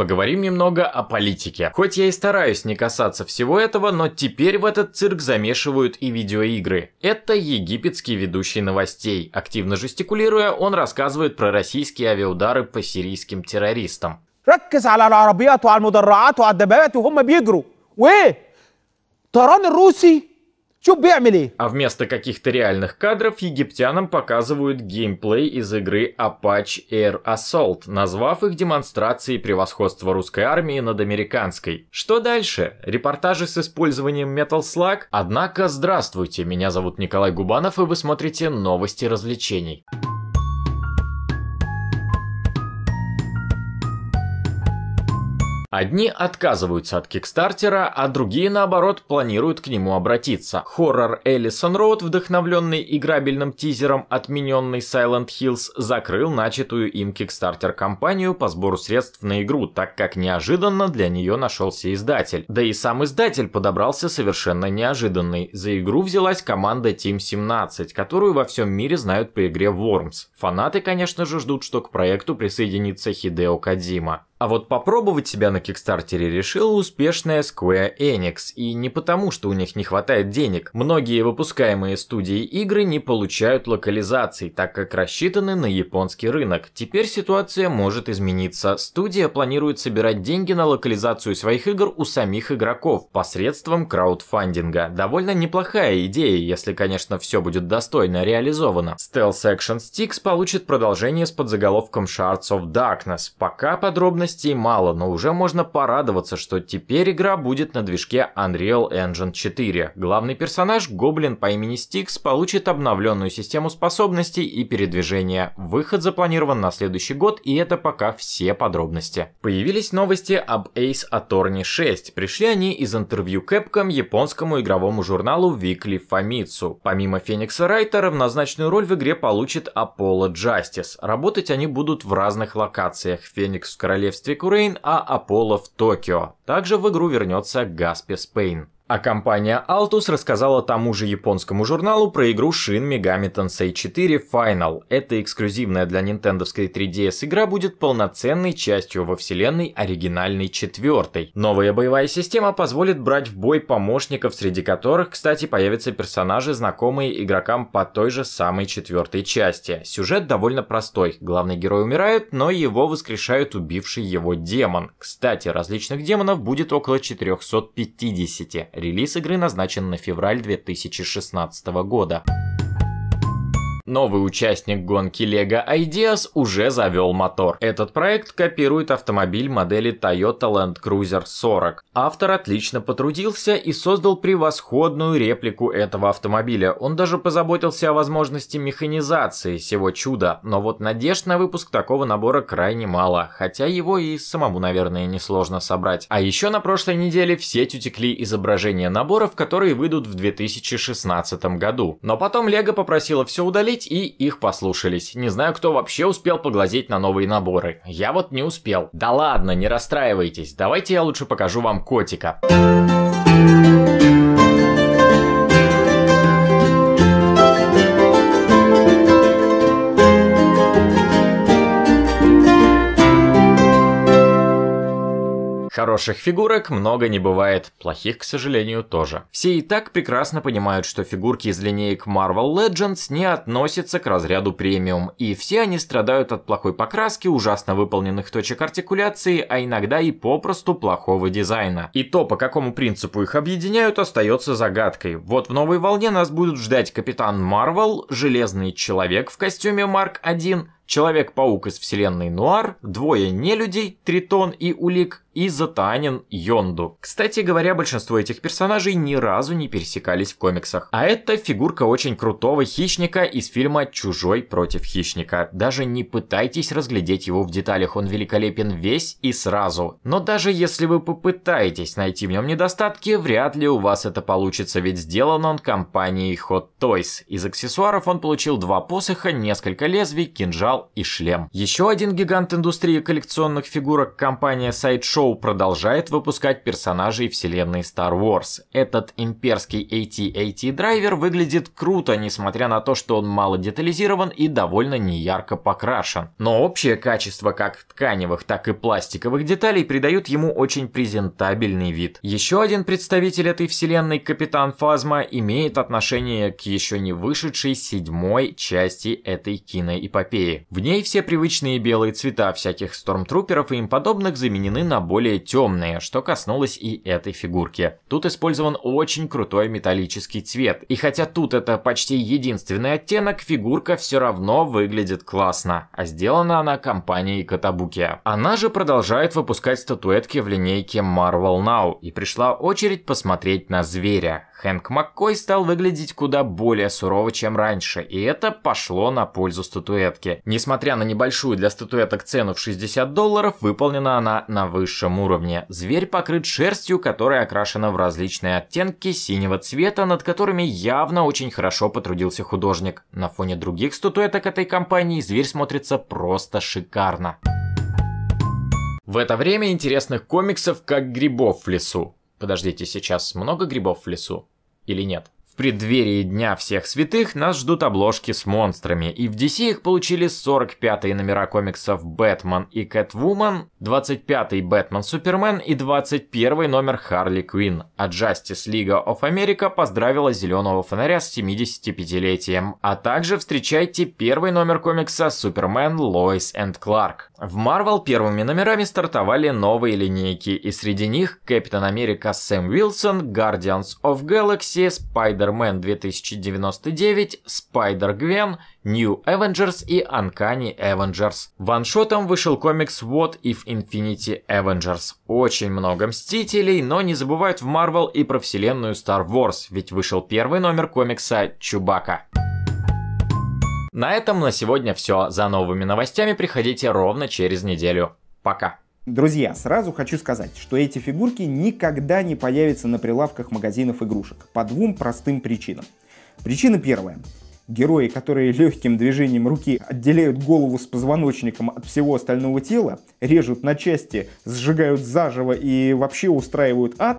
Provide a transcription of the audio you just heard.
Поговорим немного о политике. Хоть я и стараюсь не касаться всего этого, но теперь в этот цирк замешивают и видеоигры. Это египетский ведущий новостей. Активно жестикулируя, он рассказывает про российские авиаудары по сирийским террористам. ركز Чё бямили? а вместо каких-то реальных кадров египтянам показывают геймплей из игры Apache Air Assault, назвав их демонстрацией превосходства русской армии над американской. Что дальше? Репортажи с использованием Metal Slug? Однако, здравствуйте, меня зовут Николай Губанов и вы смотрите новости развлечений. Одни отказываются от Кикстартера, а другие, наоборот, планируют к нему обратиться. Хоррор Эллисон Роуд, вдохновленный играбельным тизером отмененный Silent Hills, закрыл начатую им Кикстартер-компанию по сбору средств на игру, так как неожиданно для нее нашелся издатель. Да и сам издатель подобрался совершенно неожиданный. За игру взялась команда Team 17, которую во всем мире знают по игре Worms. Фанаты, конечно же, ждут, что к проекту присоединится Хидео Кадзима. А вот попробовать себя на Кикстартере решила успешная Square Enix, и не потому, что у них не хватает денег. Многие выпускаемые студии игры не получают локализаций, так как рассчитаны на японский рынок. Теперь ситуация может измениться. Студия планирует собирать деньги на локализацию своих игр у самих игроков посредством краудфандинга. Довольно неплохая идея, если, конечно, все будет достойно реализовано. Stealth Action Sticks получит продолжение с подзаголовком Shards of Darkness. Пока подробности частей мало, но уже можно порадоваться, что теперь игра будет на движке Unreal Engine 4. Главный персонаж, гоблин по имени Стикс, получит обновленную систему способностей и передвижения. Выход запланирован на следующий год, и это пока все подробности. Появились новости об Ace Attorney 6. Пришли они из интервью Capcom японскому игровому журналу Weekly Famitsu. Помимо Феникса Райта, равнозначную роль в игре получит Apollo Justice. Работать они будут в разных локациях. Феникс в королевстве королевстве Курейн, а Аполло в Токио. Также в игру вернется Гаспи Спейн. А компания Altus рассказала тому же японскому журналу про игру Shin Megami Tensei 4 Final. Эта эксклюзивная для нинтендовской 3DS игра будет полноценной частью во вселенной оригинальной четвертой. Новая боевая система позволит брать в бой помощников, среди которых, кстати, появятся персонажи, знакомые игрокам по той же самой четвертой части. Сюжет довольно простой. Главный герой умирает, но его воскрешают убивший его демон. Кстати, различных демонов будет около 450. Релиз игры назначен на февраль 2016 года. Новый участник гонки Lego Ideas уже завел мотор. Этот проект копирует автомобиль модели Toyota Land Cruiser 40. Автор отлично потрудился и создал превосходную реплику этого автомобиля. Он даже позаботился о возможности механизации всего чуда, но вот надежд на выпуск такого набора крайне мало, хотя его и самому, наверное, несложно собрать. А еще на прошлой неделе в сеть утекли изображения наборов, которые выйдут в 2016 году. Но потом Лего попросила все удалить, глазеть и их послушались. Не знаю, кто вообще успел поглазеть на новые наборы. Я вот не успел. Да ладно, не расстраивайтесь. Давайте я лучше покажу вам котика. Хороших фигурок много не бывает, плохих, к сожалению, тоже. Все и так прекрасно понимают, что фигурки из линеек Marvel Legends не относятся к разряду премиум, и все они страдают от плохой покраски, ужасно выполненных точек артикуляции, а иногда и попросту плохого дизайна. И то, по какому принципу их объединяют, остается загадкой. Вот в новой волне нас будут ждать Капитан Марвел, Железный Человек в костюме Марк 1, Человек-паук из вселенной Нуар, двое нелюдей, Тритон и Улик, и Затанин Йонду. Кстати говоря, большинство этих персонажей ни разу не пересекались в комиксах. А это фигурка очень крутого хищника из фильма «Чужой против хищника». Даже не пытайтесь разглядеть его в деталях, он великолепен весь и сразу. Но даже если вы попытаетесь найти в нем недостатки, вряд ли у вас это получится, ведь сделан он компанией Hot Toys. Из аксессуаров он получил два посоха, несколько лезвий, кинжал журнал и шлем. Еще один гигант индустрии коллекционных фигурок компания Sideshow продолжает выпускать персонажей вселенной Star Wars. Этот имперский AT-AT драйвер выглядит круто, несмотря на то, что он мало детализирован и довольно неярко покрашен. Но общее качество как тканевых, так и пластиковых деталей придают ему очень презентабельный вид. Еще один представитель этой вселенной, Капитан Фазма, имеет отношение к еще не вышедшей седьмой части этой киноэпопеи. В ней все привычные белые цвета всяких стормтруперов и им подобных заменены на более темные, что коснулось и этой фигурки. Тут использован очень крутой металлический цвет, и хотя тут это почти единственный оттенок, фигурка все равно выглядит классно, а сделана она компанией Катабуки. Она же продолжает выпускать статуэтки в линейке Marvel Now, и пришла очередь посмотреть на зверя. Хэнк Маккой стал выглядеть куда более сурово, чем раньше, и это пошло на пользу статуэтки. Не Несмотря на небольшую для статуэток цену в 60 долларов, выполнена она на высшем уровне. Зверь покрыт шерстью, которая окрашена в различные оттенки синего цвета, над которыми явно очень хорошо потрудился художник. На фоне других статуэток этой компании зверь смотрится просто шикарно. В это время интересных комиксов как грибов в лесу. Подождите, сейчас много грибов в лесу? Или нет? преддверии Дня Всех Святых нас ждут обложки с монстрами, и в DC их получили 45-е номера комиксов «Бэтмен» и «Кэтвумен», 25-й «Бэтмен Супермен» и 21-й номер «Харли Квинн», а Justice League of America поздравила «Зеленого фонаря» с 75-летием. А также встречайте первый номер комикса «Супермен Лоис энд Кларк». В Marvel первыми номерами стартовали новые линейки, и среди них Капитан Америка Сэм Уилсон, Guardians of Galaxy, Spider-Man 2099, Spider-Gwen, New Avengers и Uncanny Avengers. Ваншотом вышел комикс What If Infinity Avengers. Очень много Мстителей, но не забывают в Marvel и про вселенную Star Wars, ведь вышел первый номер комикса Чубака. На этом на сегодня все. За новыми новостями приходите ровно через неделю. Пока. Друзья, сразу хочу сказать, что эти фигурки никогда не появятся на прилавках магазинов игрушек по двум простым причинам. Причина первая. Герои, которые легким движением руки отделяют голову с позвоночником от всего остального тела, режут на части, сжигают заживо и вообще устраивают ад,